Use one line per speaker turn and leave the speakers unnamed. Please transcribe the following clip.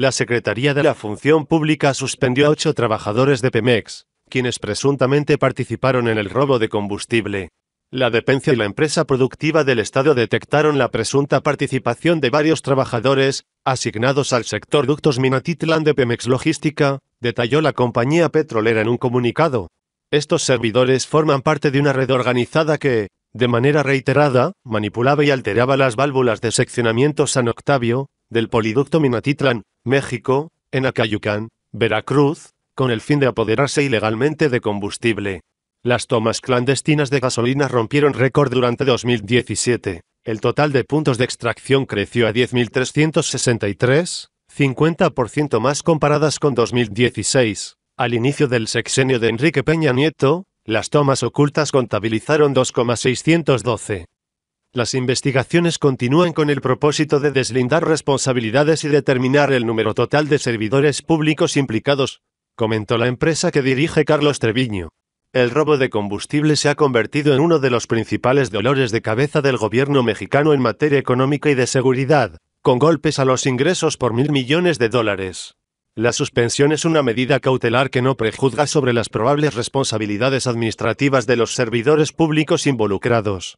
La Secretaría de la Función Pública suspendió a ocho trabajadores de Pemex, quienes presuntamente participaron en el robo de combustible. La dependencia y la empresa productiva del Estado detectaron la presunta participación de varios trabajadores, asignados al sector ductos Minatitlán de Pemex Logística, detalló la compañía petrolera en un comunicado. Estos servidores forman parte de una red organizada que, de manera reiterada, manipulaba y alteraba las válvulas de seccionamiento San Octavio, del poliducto Minatitlán, México, en Acayucán, Veracruz, con el fin de apoderarse ilegalmente de combustible. Las tomas clandestinas de gasolina rompieron récord durante 2017. El total de puntos de extracción creció a 10.363, 50% más comparadas con 2016. Al inicio del sexenio de Enrique Peña Nieto, las tomas ocultas contabilizaron 2,612. Las investigaciones continúan con el propósito de deslindar responsabilidades y determinar el número total de servidores públicos implicados, comentó la empresa que dirige Carlos Treviño. El robo de combustible se ha convertido en uno de los principales dolores de cabeza del gobierno mexicano en materia económica y de seguridad, con golpes a los ingresos por mil millones de dólares. La suspensión es una medida cautelar que no prejuzga sobre las probables responsabilidades administrativas de los servidores públicos involucrados.